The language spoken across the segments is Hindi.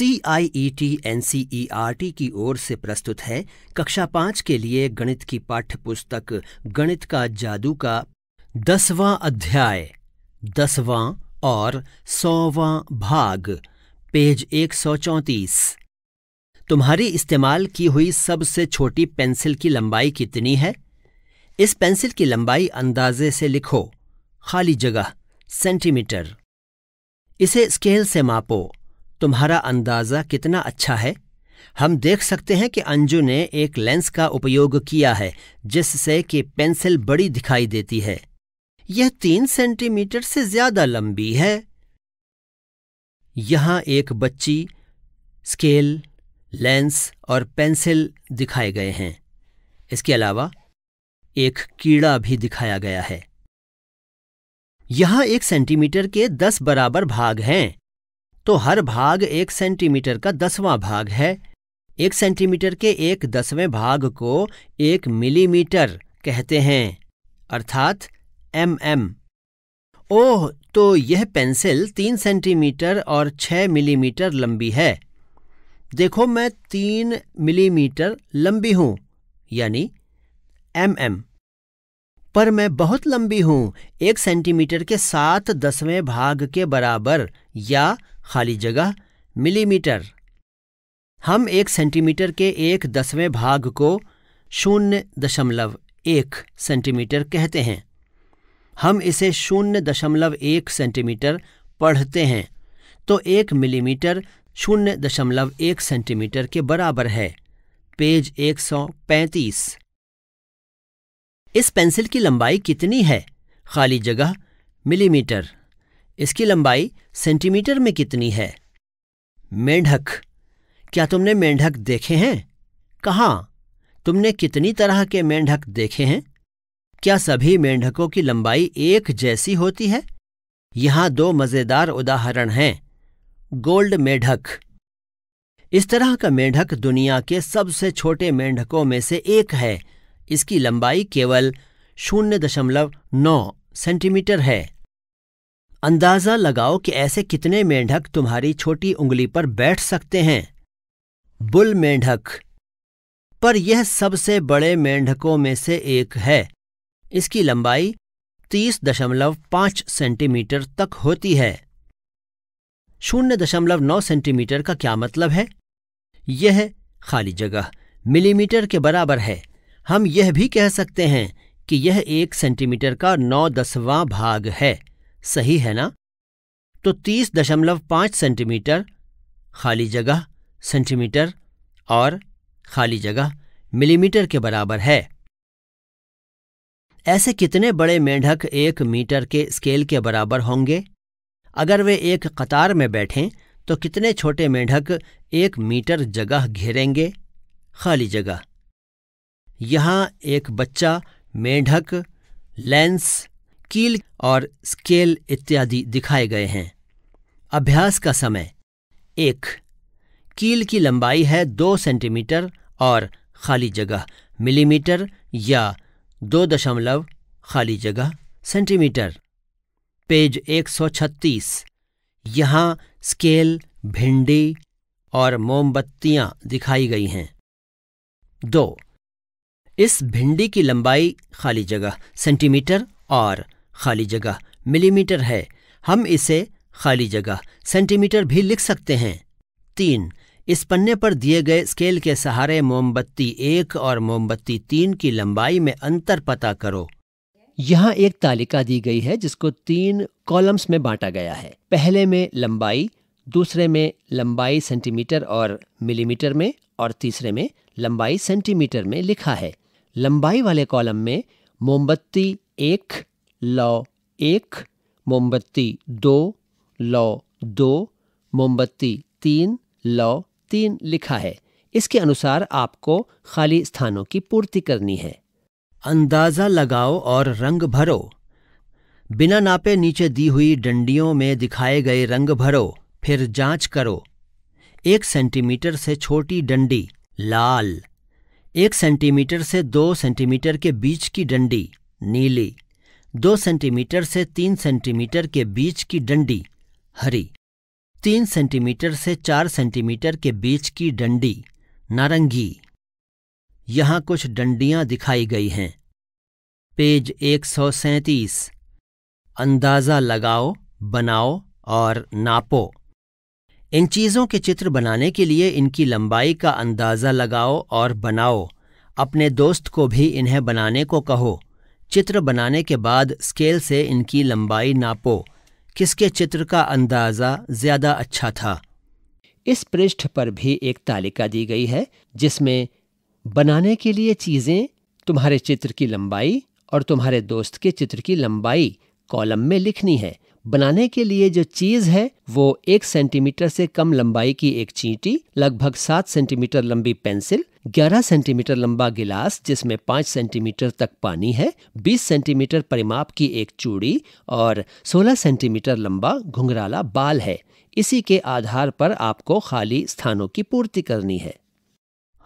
C I E T N C E R T की ओर से प्रस्तुत है कक्षा पांच के लिए गणित की पाठ्य पुस्तक गणित का जादू का दसवां अध्याय दसवां और सौवां भाग पेज एक सौ चौंतीस तुम्हारी इस्तेमाल की हुई सबसे छोटी पेंसिल की लंबाई कितनी है इस पेंसिल की लंबाई अंदाजे से लिखो खाली जगह सेंटीमीटर इसे स्केल से मापो तुम्हारा अंदाज़ा कितना अच्छा है हम देख सकते हैं कि अंजू ने एक लेंस का उपयोग किया है जिससे कि पेंसिल बड़ी दिखाई देती है यह तीन सेंटीमीटर से ज्यादा लंबी है यहां एक बच्ची स्केल लेंस और पेंसिल दिखाए गए हैं इसके अलावा एक कीड़ा भी दिखाया गया है यहां एक सेंटीमीटर के दस बराबर भाग हैं तो हर भाग एक सेंटीमीटर का दसवां भाग है एक सेंटीमीटर के एक दसवें भाग को एक मिलीमीटर कहते हैं अर्थात एम एम ओह तो यह पेंसिल तीन सेंटीमीटर और छह मिलीमीटर लंबी है देखो मैं तीन मिलीमीटर लंबी हूं यानी एम एम पर मैं बहुत लंबी हूं एक सेंटीमीटर के सात दसवें भाग के बराबर या खाली जगह मिलीमीटर हम एक सेंटीमीटर के एक दसवें भाग को शून्य दशमलव एक सेंटीमीटर कहते हैं हम इसे शून्य दशमलव एक सेंटीमीटर पढ़ते हैं तो एक मिलीमीटर शून्य दशमलव एक सेंटीमीटर के बराबर है पेज 135 इस पेंसिल की लंबाई कितनी है खाली जगह मिलीमीटर इसकी लंबाई सेंटीमीटर में कितनी है मेंढक क्या तुमने मेंढक देखे हैं कहाँ तुमने कितनी तरह के मेंढक देखे हैं क्या सभी मेंढकों की लंबाई एक जैसी होती है यहाँ दो मज़ेदार उदाहरण हैं गोल्ड मेंढक इस तरह का मेंढक दुनिया के सबसे छोटे मेंढकों में से एक है इसकी लंबाई केवल शून्य दशमलव नौ सेंटीमीटर है अंदाजा लगाओ कि ऐसे कितने मेंढक तुम्हारी छोटी उंगली पर बैठ सकते हैं बुल मेंढक पर यह सबसे बड़े मेंढकों में से एक है इसकी लंबाई तीस दशमलव पांच सेंटीमीटर तक होती है शून्य दशमलव नौ सेंटीमीटर का क्या मतलब है यह खाली जगह मिलीमीटर के बराबर है हम यह भी कह सकते हैं कि यह एक सेंटीमीटर का नौ दसवां भाग है सही है ना तो तीस दशमलव पाँच सेंटीमीटर खाली जगह सेंटीमीटर और खाली जगह मिलीमीटर के बराबर है ऐसे कितने बड़े मेंढक एक मीटर के स्केल के बराबर होंगे अगर वे एक कतार में बैठें तो कितने छोटे मेंढक एक मीटर जगह घेरेंगे खाली जगह यहाँ एक बच्चा मेंढक लेंस कील और स्केल इत्यादि दिखाए गए हैं अभ्यास का समय एक कील की लंबाई है दो सेंटीमीटर और खाली जगह मिलीमीटर या दो दशमलव खाली जगह सेंटीमीटर पेज 136 यहाँ स्केल भिंडी और मोमबत्तियां दिखाई गई हैं दो इस भिंडी की लंबाई खाली जगह सेंटीमीटर और खाली जगह मिलीमीटर है हम इसे खाली जगह सेंटीमीटर भी लिख सकते हैं तीन इस पन्ने पर दिए गए स्केल के सहारे मोमबत्ती एक और मोमबत्ती तीन की लंबाई में अंतर पता करो यहाँ एक तालिका दी गई है जिसको तीन कॉलम्स में बांटा गया है पहले में लंबाई दूसरे में लंबाई सेंटीमीटर और मिलीमीटर में और तीसरे में लंबाई सेंटीमीटर में लिखा है लंबाई वाले कॉलम में मोमबत्ती एक लौ एक मोमबत्ती दो लौ दो मोमबत्ती तीन लौ तीन लिखा है इसके अनुसार आपको खाली स्थानों की पूर्ति करनी है अंदाज़ा लगाओ और रंग भरो बिना नापे नीचे दी हुई डंडियों में दिखाए गए रंग भरो फिर जांच करो एक सेंटीमीटर से छोटी डंडी लाल एक सेंटीमीटर से दो सेंटीमीटर के बीच की डंडी नीली दो सेंटीमीटर से तीन सेंटीमीटर के बीच की डंडी हरी तीन सेंटीमीटर से चार सेंटीमीटर के बीच की डंडी नारंगी यहां कुछ डंडियां दिखाई गई हैं पेज एक सौ सैंतीस अंदाजा लगाओ बनाओ और नापो इन चीज़ों के चित्र बनाने के लिए इनकी लंबाई का अंदाज़ा लगाओ और बनाओ अपने दोस्त को भी इन्हें बनाने को कहो चित्र बनाने के बाद स्केल से इनकी लंबाई नापो किसके चित्र का अंदाज़ा ज़्यादा अच्छा था इस पृष्ठ पर भी एक तालिका दी गई है जिसमें बनाने के लिए चीज़ें तुम्हारे चित्र की लंबाई और तुम्हारे दोस्त के चित्र की लंबाई कॉलम में लिखनी है बनाने के लिए जो चीज है वो एक सेंटीमीटर से कम लंबाई की एक चींटी लगभग सात सेंटीमीटर लंबी पेंसिल 11 सेंटीमीटर लंबा गिलास जिसमें 5 सेंटीमीटर तक पानी है 20 सेंटीमीटर परिमाप की एक चूड़ी और 16 सेंटीमीटर लंबा घुंघराला बाल है इसी के आधार पर आपको खाली स्थानों की पूर्ति करनी है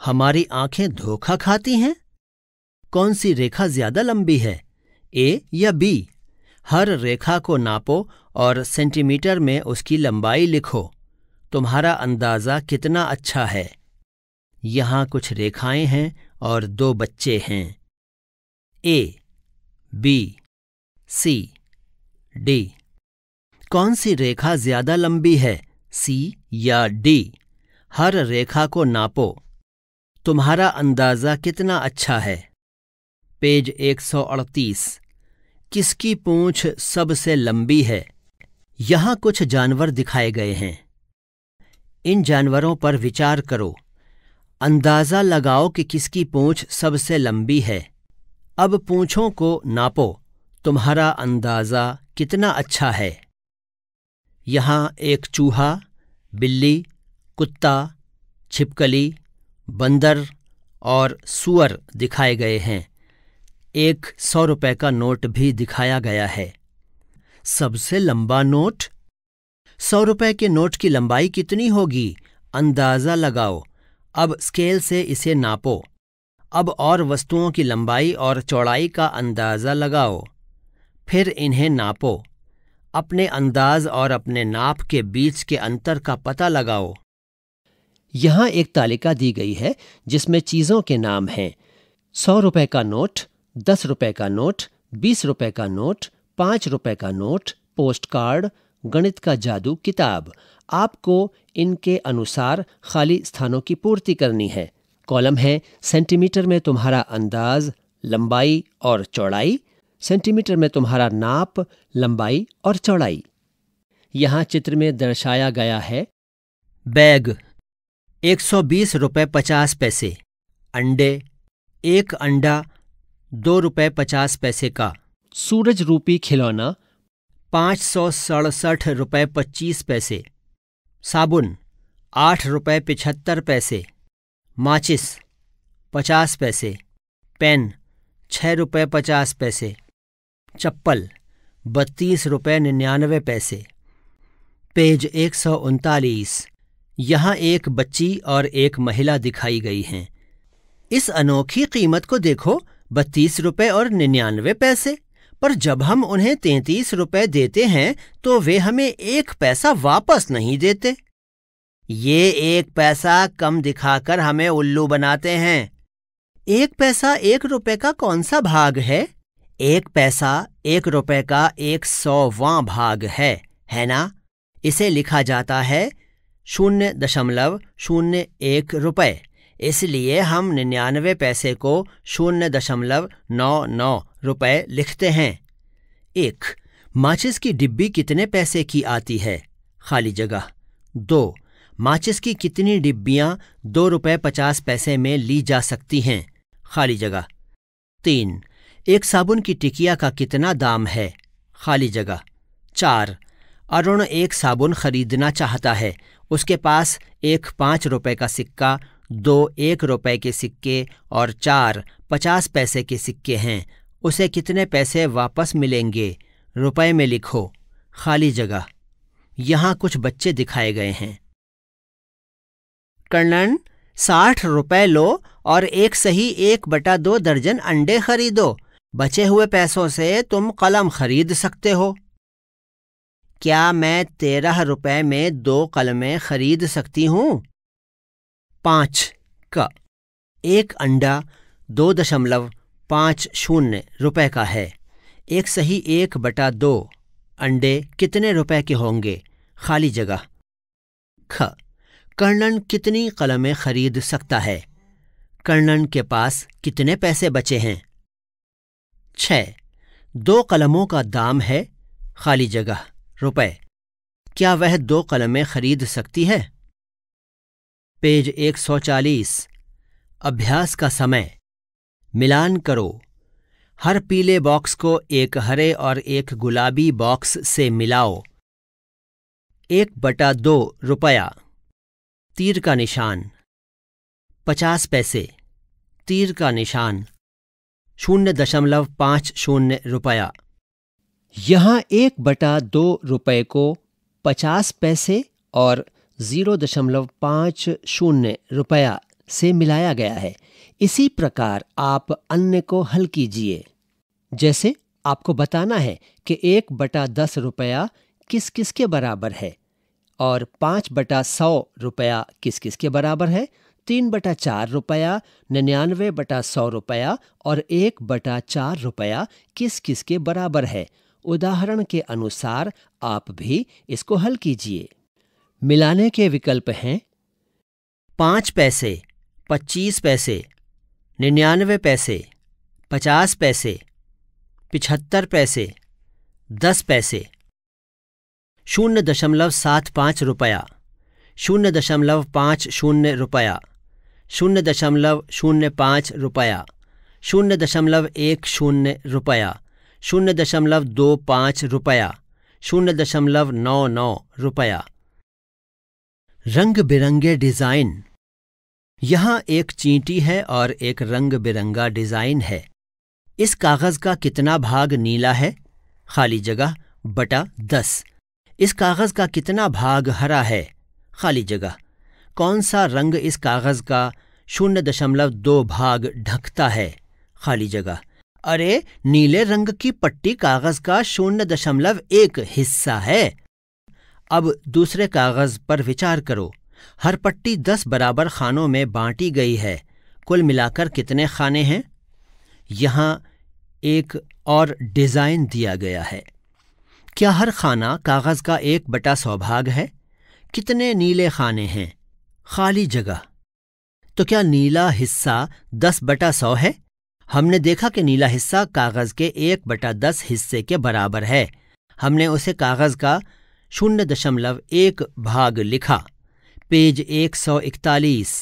हमारी आंखें धोखा खाती हैं कौन सी रेखा ज्यादा लंबी है ए या बी हर रेखा को नापो और सेंटीमीटर में उसकी लंबाई लिखो तुम्हारा अंदाज़ा कितना अच्छा है यहाँ कुछ रेखाएं हैं और दो बच्चे हैं ए बी सी डी कौन सी रेखा ज़्यादा लंबी है सी या डी हर रेखा को नापो तुम्हारा अंदाज़ा कितना अच्छा है पेज 138 किसकी पूंछ सबसे लंबी है यहाँ कुछ जानवर दिखाए गए हैं इन जानवरों पर विचार करो अंदाज़ा लगाओ कि किसकी पूंछ सबसे लंबी है अब पूंछों को नापो तुम्हारा अंदाज़ा कितना अच्छा है यहाँ एक चूहा बिल्ली कुत्ता छिपकली बंदर और सुअर दिखाए गए हैं एक सौ रुपए का नोट भी दिखाया गया है सबसे लंबा नोट सौ रुपए के नोट की लंबाई कितनी होगी अंदाजा लगाओ अब स्केल से इसे नापो अब और वस्तुओं की लंबाई और चौड़ाई का अंदाजा लगाओ फिर इन्हें नापो अपने अंदाज और अपने नाप के बीच के अंतर का पता लगाओ यहां एक तालिका दी गई है जिसमें चीज़ों के नाम हैं सौ रुपए का नोट दस रुपए का नोट बीस रुपए का नोट पांच रुपए का नोट पोस्ट कार्ड गणित का जादू किताब आपको इनके अनुसार खाली स्थानों की पूर्ति करनी है कॉलम है सेंटीमीटर में तुम्हारा अंदाज लंबाई और चौड़ाई सेंटीमीटर में तुम्हारा नाप लंबाई और चौड़ाई यहां चित्र में दर्शाया गया है बैग 120 रुपए 50 पैसे अंडे एक अंडा दो रुपये पचास पैसे का सूरज रूपी खिलौना पाँच सौ सड़सठ रुपये पच्चीस पैसे साबुन आठ रुपये पिछहत्तर पैसे माचिस पचास पैसे पेन छः रुपये पचास पैसे चप्पल बत्तीस रुपये निन्यानवे पैसे पेज एक सौ उनतालीस यहाँ एक बच्ची और एक महिला दिखाई गई हैं इस अनोखी कीमत को देखो बत्तीस रुपये और निन्यानवे पैसे पर जब हम उन्हें तैतीस रुपये देते हैं तो वे हमें एक पैसा वापस नहीं देते ये एक पैसा कम दिखाकर हमें उल्लू बनाते हैं एक पैसा एक रुपए का कौन सा भाग है एक पैसा एक रुपए का एक सौवा भाग है है ना इसे लिखा जाता है शून्य दशमलव शून्य एक रुपये इसलिए हम निन्यानवे पैसे को शून्य दशमलव नौ नौ रुपये लिखते हैं एक माचिस की डिब्बी कितने पैसे की आती है खाली जगह दो माचिस की कितनी डिब्बियां दो रुपये पचास पैसे में ली जा सकती हैं खाली जगह तीन एक साबुन की टिकिया का कितना दाम है खाली जगह चार अरुण एक साबुन खरीदना चाहता है उसके पास एक पाँच रुपये का सिक्का दो एक रुपए के सिक्के और चार पचास पैसे के सिक्के हैं उसे कितने पैसे वापस मिलेंगे रुपए में लिखो खाली जगह यहाँ कुछ बच्चे दिखाए गए हैं कर्णन साठ रुपए लो और एक सही एक बटा दो दर्जन अंडे खरीदो बचे हुए पैसों से तुम कलम खरीद सकते हो क्या मैं तेरह रुपए में दो कलमें खरीद सकती हूँ पाँच का एक अंडा दो दशमलव पाँच शून्य रुपये का है एक सही एक बटा दो अंडे कितने रुपए के होंगे खाली जगह ख कर्णन कितनी कलमें खरीद सकता है कर्णन के पास कितने पैसे बचे हैं छ दो कलमों का दाम है खाली जगह रुपए क्या वह दो कलमें खरीद सकती है पेज 140 अभ्यास का समय मिलान करो हर पीले बॉक्स को एक हरे और एक गुलाबी बॉक्स से मिलाओ एक बटा दो रुपया तीर का निशान पचास पैसे तीर का निशान शून्य दशमलव पांच शून्य रुपया यहां एक बटा दो रुपये को पचास पैसे और जीरो दशमलव पाँच शून्य रुपया से मिलाया गया है इसी प्रकार आप अन्य को हल कीजिए जैसे आपको बताना है कि एक बटा दस रुपया किस किस के बराबर है और पाँच बटा सौ रुपया किस किस के बराबर है तीन बटा चार रुपया निन्यानवे बटा सौ रुपया और एक बटा चार रुपया किस किस के बराबर है उदाहरण के अनुसार आप भी इसको हल कीजिए मिलाने के विकल्प हैं पाँच पैसे पच्चीस पैसे निन्यानवे पैसे पचास पैसे पिछहत्तर पैसे दस पैसे शून्य दशमलव सात पाँच रुपया शून्य दशमलव पाँच शून्य रुपया शून्य दशमलव शून्य पाँच रुपया शून्य दशमलव एक शून्य रुपया शून्य दशमलव दो पाँच रुपया शून्य दशमलव नौ नौ रुपया रंग बिरंगे डिजाइन यहाँ एक चींटी है और एक रंग बिरंगा डिजाइन है इस कागज का कितना भाग नीला है खाली जगह बटा दस इस कागज का कितना भाग हरा है खाली जगह कौन सा रंग इस कागज का शून्य दशमलव दो भाग ढकता है खाली जगह अरे नीले रंग की पट्टी कागज का शून्य दशमलव एक हिस्सा है अब दूसरे कागज पर विचार करो हर पट्टी दस बराबर खानों में बांटी गई है कुल मिलाकर कितने खाने हैं यहाँ एक और डिज़ाइन दिया गया है क्या हर खाना कागज़ का एक बटा सौभाग है कितने नीले खाने हैं खाली जगह तो क्या नीला हिस्सा दस बटा सौ है हमने देखा कि नीला हिस्सा कागज़ के एक बटा दस हिस्से के बराबर है हमने उसे कागज़ का शून्य दशमलव एक भाग लिखा पेज एक सौ इकतालीस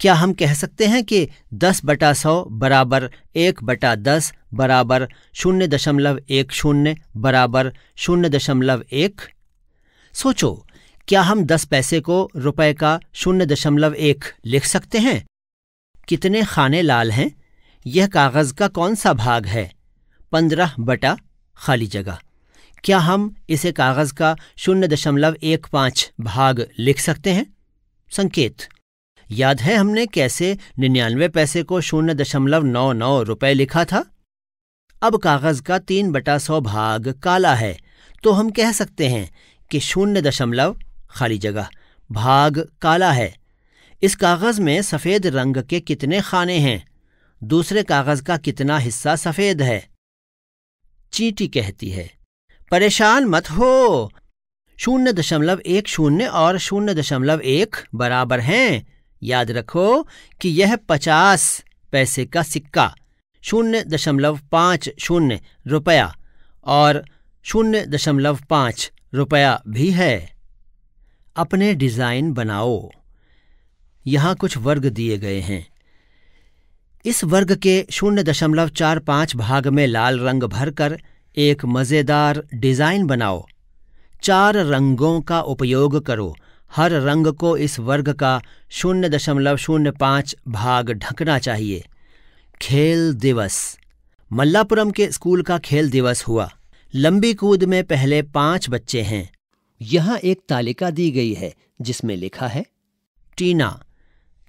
क्या हम कह सकते हैं कि दस बटा सौ बराबर एक बटा दस बराबर शून्य दशमलव एक शून्य बराबर शून्य दशमलव एक सोचो क्या हम दस पैसे को रुपए का शून्य दशमलव एक लिख सकते हैं कितने खाने लाल हैं यह कागज़ का कौन सा भाग है पंद्रह बटा खाली जगह क्या हम इसे कागज़ का शून्य दशमलव एक पांच भाग लिख सकते हैं संकेत याद है हमने कैसे निन्यानवे पैसे को शून्य दशमलव नौ नौ रुपये लिखा था अब कागज़ का तीन बटा सौ भाग काला है तो हम कह सकते हैं कि शून्य दशमलव खाली जगह भाग काला है इस कागज़ में सफ़ेद रंग के कितने खाने हैं दूसरे कागज़ का कितना हिस्सा सफ़ेद है चीटी कहती है परेशान मत हो शून्य दशमलव एक शून्य और शून्य दशमलव एक बराबर हैं याद रखो कि यह पचास पैसे का सिक्का शून्य दशमलव पाँच शून्य रुपया और शून्य दशमलव पाँच रुपया भी है अपने डिज़ाइन बनाओ यहाँ कुछ वर्ग दिए गए हैं इस वर्ग के शून्य दशमलव चार पाँच भाग में लाल रंग भरकर एक मज़ेदार डिज़ाइन बनाओ चार रंगों का उपयोग करो हर रंग को इस वर्ग का शून्य दशमलव शून्य पाँच भाग ढकना चाहिए खेल दिवस मल्लापुरम के स्कूल का खेल दिवस हुआ लंबी कूद में पहले पांच बच्चे हैं यहाँ एक तालिका दी गई है जिसमें लिखा है टीना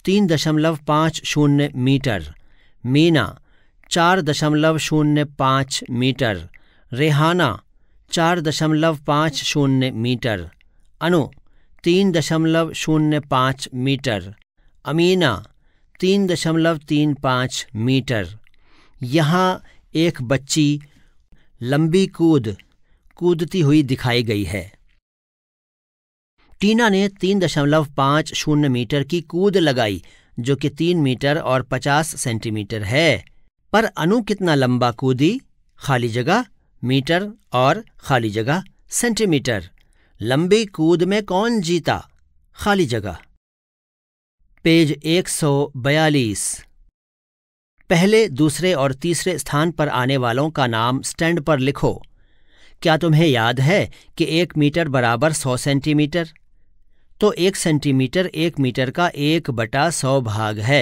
तीन दशमलव पाँच शून्य मीटर मीना चार दशमलव शून्य पाँच मीटर रेहाना चार दशमलव पाँच शून्य मीटर अनु तीन दशमलव शून्य पाँच मीटर अमीना तीन दशमलव तीन पाँच मीटर यहाँ एक बच्ची लंबी कूद कूदती हुई दिखाई गई है टीना ने तीन दशमलव पाँच शून्य मीटर की कूद लगाई जो कि तीन मीटर और पचास सेंटीमीटर है पर अनु कितना लंबा कूदी खाली जगह मीटर और खाली जगह सेंटीमीटर लंबी कूद में कौन जीता खाली जगह पेज 142 पहले दूसरे और तीसरे स्थान पर आने वालों का नाम स्टैंड पर लिखो क्या तुम्हें याद है कि एक मीटर बराबर सौ सेंटीमीटर तो एक सेंटीमीटर एक मीटर का एक बटा सौ भाग है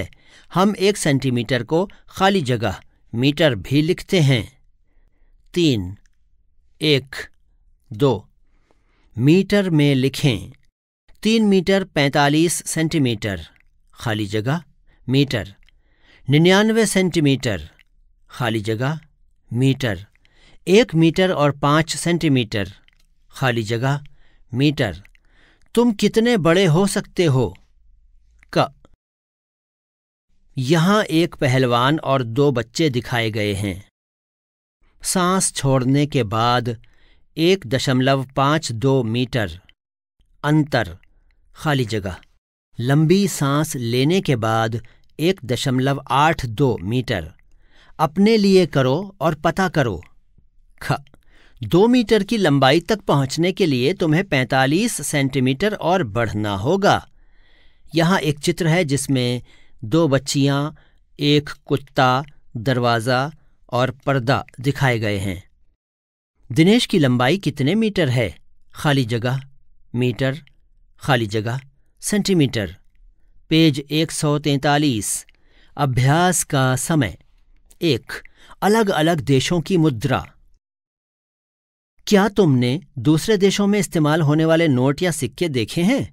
हम एक सेंटीमीटर को खाली जगह मीटर भी लिखते हैं तीन एक दो मीटर में लिखें तीन मीटर पैंतालीस सेंटीमीटर खाली जगह मीटर निन्यानवे सेंटीमीटर खाली जगह मीटर एक मीटर और पाँच सेंटीमीटर खाली जगह मीटर तुम कितने बड़े हो सकते हो क यहाँ एक पहलवान और दो बच्चे दिखाए गए हैं सांस छोड़ने के बाद एक दशमलव पाँच दो मीटर अंतर खाली जगह लंबी सांस लेने के बाद एक दशमलव आठ दो मीटर अपने लिए करो और पता करो ख दो मीटर की लंबाई तक पहुंचने के लिए तुम्हें पैंतालीस सेंटीमीटर और बढ़ना होगा यहाँ एक चित्र है जिसमें दो बच्चियाँ एक कुत्ता दरवाज़ा और पर्दा दिखाए गए हैं दिनेश की लंबाई कितने मीटर है खाली जगह मीटर खाली जगह सेंटीमीटर पेज 143 अभ्यास का समय एक अलग अलग देशों की मुद्रा क्या तुमने दूसरे देशों में इस्तेमाल होने वाले नोट या सिक्के देखे हैं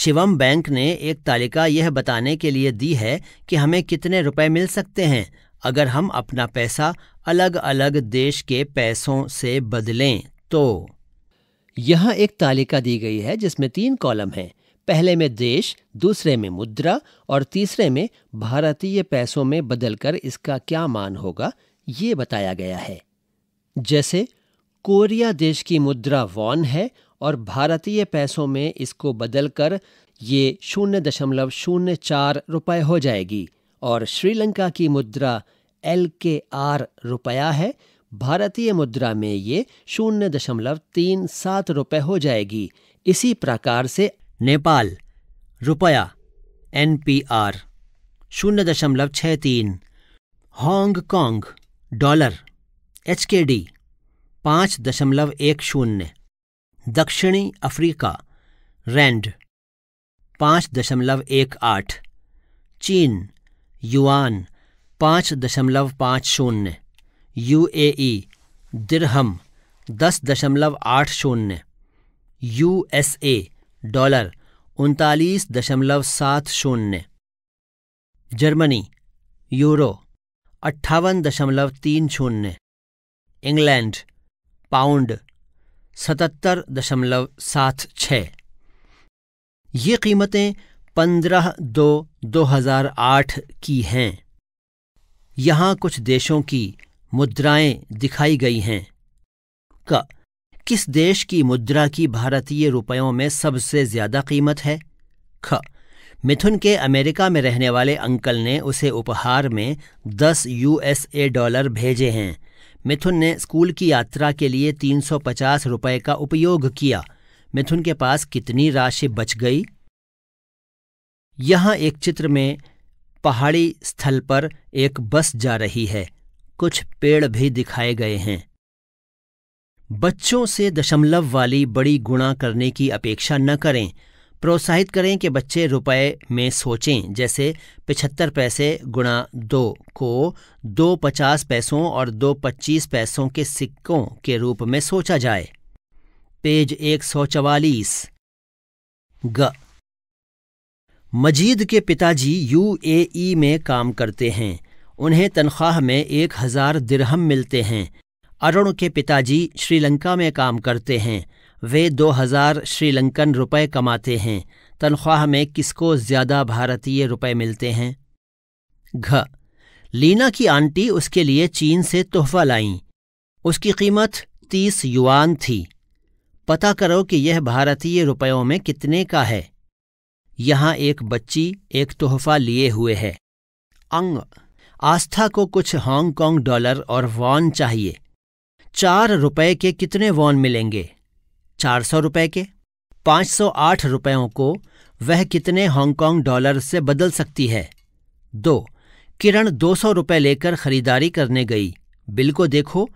शिवम बैंक ने एक तालिका यह बताने के लिए दी है कि हमें कितने रुपए मिल सकते हैं अगर हम अपना पैसा अलग अलग देश के पैसों से बदलें तो यहाँ एक तालिका दी गई है जिसमें तीन कॉलम हैं पहले में देश दूसरे में मुद्रा और तीसरे में भारतीय पैसों में बदलकर इसका क्या मान होगा ये बताया गया है जैसे कोरिया देश की मुद्रा वॉन है और भारतीय पैसों में इसको बदलकर ये शून्य दशमलव शून्य चार रुपये हो जाएगी और श्रीलंका की मुद्रा एल के आर रुपया है भारतीय मुद्रा में ये शून्य दशमलव तीन सात रुपये हो जाएगी इसी प्रकार से नेपाल रुपया एन पी आर शून्य दशमलव छः तीन Hong Kong dollar H K D पाँच दशमलव एक शून्य दक्षिणी अफ्रीका रेंड पाँच दशमलव एक आठ चीन युआन पाँच दशमलव पाँच शून्य यू ए ई दिरहम दस दशमलव आठ शून्य यू एस ए डॉलर उनतालीस दशमलव सात शून्य जर्मनी यूरो अट्ठावन दशमलव तीन शून्य इंग्लैंड पाउंड सतहत्तर दशमलव सात छ ये कीमतें पंद्रह दो दो हजार आठ की हैं यहाँ कुछ देशों की मुद्राएं दिखाई गई हैं क किस देश की मुद्रा की भारतीय रुपयों में सबसे ज्यादा कीमत है ख मिथुन के अमेरिका में रहने वाले अंकल ने उसे उपहार में दस यूएसए डॉलर भेजे हैं मिथुन ने स्कूल की यात्रा के लिए तीन सौ पचास रुपये का उपयोग किया मिथुन के पास कितनी राशि बच गई यहां एक चित्र में पहाड़ी स्थल पर एक बस जा रही है कुछ पेड़ भी दिखाए गए हैं बच्चों से दशमलव वाली बड़ी गुणा करने की अपेक्षा न करें प्रोत्साहित करें कि बच्चे रुपए में सोचें जैसे पिछहत्तर पैसे गुणा दो को दो पचास पैसों और दो पच्चीस पैसों के सिक्कों के रूप में सोचा जाए पेज एक सौ चवालीस ग मजीद के पिताजी यूएई में काम करते हैं उन्हें तनख्वाह में एक हज़ार दिरहम मिलते हैं अरुण के पिताजी श्रीलंका में काम करते हैं वे दो हज़ार श्रीलंकन रुपए कमाते हैं तनख्वाह में किसको ज़्यादा भारतीय रुपए मिलते हैं घ लीना की आंटी उसके लिए चीन से तोहफा लाईं उसकी कीमत तीस युआन थी पता करो कि यह भारतीय रुपयों में कितने का है यहां एक बच्ची एक तोहफा लिए हुए है अंग आस्था को कुछ हांगकांग डॉलर और वॉन चाहिए चार रुपए के कितने वॉन मिलेंगे चार सौ रुपए के पाँच सौ आठ रुपयों को वह कितने हांगकांग डॉलर से बदल सकती है दो किरण दो सौ रुपये लेकर खरीदारी करने गई बिल को देखो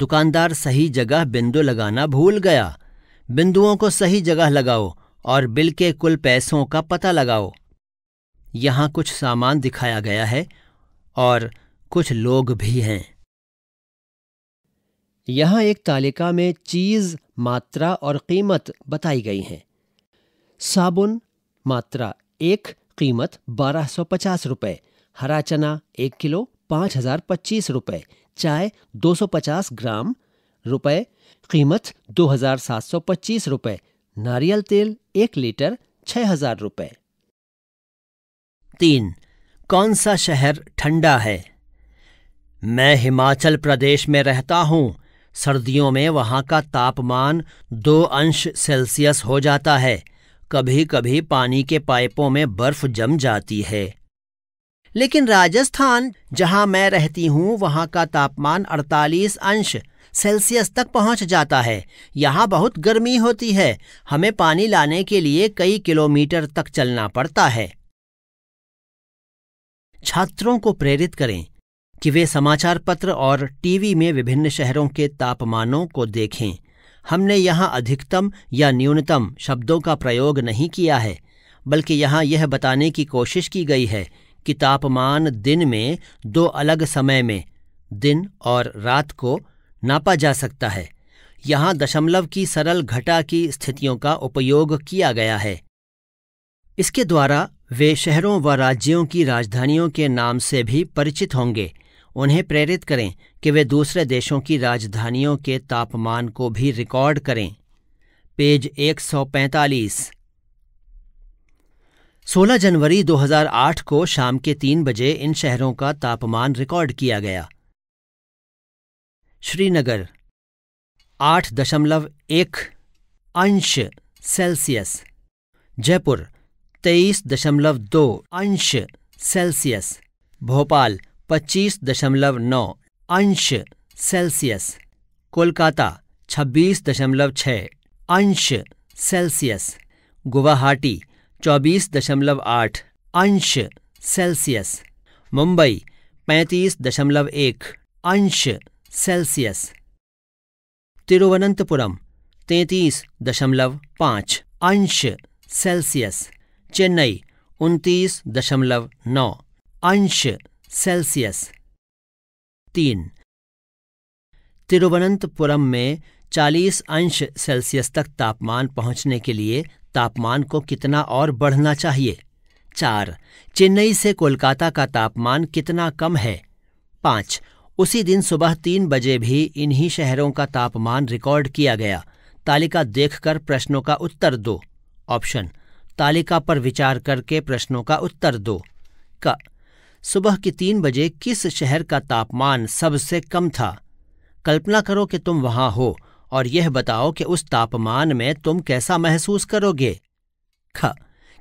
दुकानदार सही जगह बिंदु लगाना भूल गया बिंदुओं को सही जगह लगाओ और बिल के कुल पैसों का पता लगाओ यहाँ कुछ सामान दिखाया गया है और कुछ लोग भी हैं यहाँ एक तालिका में चीज़ मात्रा और कीमत बताई गई है साबुन मात्रा एक कीमत बारह सौ पचास रुपये हरा चना एक किलो पांच हजार पच्चीस रुपये चाय दो सौ पचास ग्राम रुपये कीमत दो हजार सात सौ पच्चीस रुपये नारियल तेल एक लीटर छह हजार रुपये तीन कौन सा शहर ठंडा है मैं हिमाचल प्रदेश में रहता हूँ सर्दियों में वहाँ का तापमान दो अंश सेल्सियस हो जाता है कभी कभी पानी के पाइपों में बर्फ जम जाती है लेकिन राजस्थान जहाँ मैं रहती हूँ वहाँ का तापमान 48 अंश सेल्सियस तक पहुंच जाता है यहाँ बहुत गर्मी होती है हमें पानी लाने के लिए कई किलोमीटर तक चलना पड़ता है छात्रों को प्रेरित करें कि वे समाचार पत्र और टीवी में विभिन्न शहरों के तापमानों को देखें हमने यहाँ अधिकतम या न्यूनतम शब्दों का प्रयोग नहीं किया है बल्कि यहाँ यह बताने की कोशिश की गई है कि तापमान दिन में दो अलग समय में दिन और रात को नापा जा सकता है यहां दशमलव की सरल घटा की स्थितियों का उपयोग किया गया है इसके द्वारा वे शहरों व राज्यों की राजधानियों के नाम से भी परिचित होंगे उन्हें प्रेरित करें कि वे दूसरे देशों की राजधानियों के तापमान को भी रिकॉर्ड करें पेज 145 16 जनवरी 2008 को शाम के तीन बजे इन शहरों का तापमान रिकॉर्ड किया गया श्रीनगर आठ दशमलव एक अंश सेल्सियस जयपुर तेईस दशमलव दो अंश सेल्सियस भोपाल पच्चीस दशमलव नौ अंश सेल्सियस कोलकाता छब्बीस दशमलव छः अंश सेल्सियस गुवाहाटी चौबीस दशमलव आठ अंश सेल्सियस मुंबई पैंतीस दशमलव एक अंश सेल्सियस तिरुवनंतपुरम तैतीस दशमलव पाँच अंश सेल्सियस चेन्नई उनतीस दशमलव नौ अंश सेल्सियस तीन तिरुवनंतपुरम में चालीस अंश सेल्सियस तक तापमान पहुंचने के लिए तापमान को कितना और बढ़ना चाहिए चार चेन्नई से कोलकाता का तापमान कितना कम है पाँच उसी दिन सुबह तीन बजे भी इन्हीं शहरों का तापमान रिकॉर्ड किया गया तालिका देखकर प्रश्नों का उत्तर दो ऑप्शन तालिका पर विचार करके प्रश्नों का उत्तर दो क सुबह की तीन बजे किस शहर का तापमान सबसे कम था कल्पना करो कि तुम वहां हो और यह बताओ कि उस तापमान में तुम कैसा महसूस करोगे ख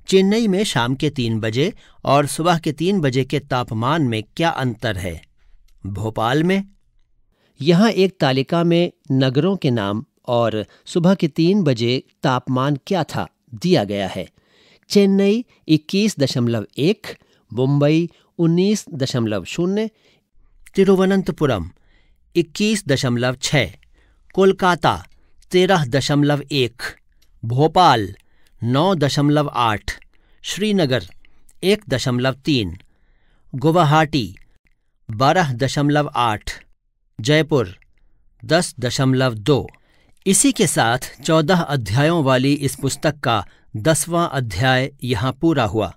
चेन्नई में शाम के तीन बजे और सुबह के तीन बजे के तापमान में क्या अंतर है भोपाल में यहाँ एक तालिका में नगरों के नाम और सुबह के तीन बजे तापमान क्या था दिया गया है चेन्नई इक्कीस दशमलव एक मुंबई उन्नीस दशमलव शून्य तिरुवनंतपुरम इक्कीस दशमलव छः कोलकाता तेरह दशमलव एक भोपाल नौ दशमलव आठ श्रीनगर एक दशमलव तीन गुवाहाटी बारह दशमलव आठ जयपुर दस दशमलव दो इसी के साथ चौदह अध्यायों वाली इस पुस्तक का दसवां अध्याय यहां पूरा हुआ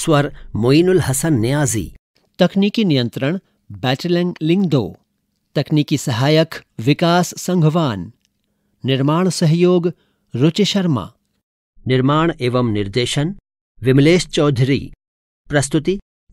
स्वर मोइनुल हसन न्याजी तकनीकी नियंत्रण लिंग लिंगदो तकनीकी सहायक विकास संघवान निर्माण सहयोग रुचि शर्मा निर्माण एवं निर्देशन विमलेश चौधरी प्रस्तुति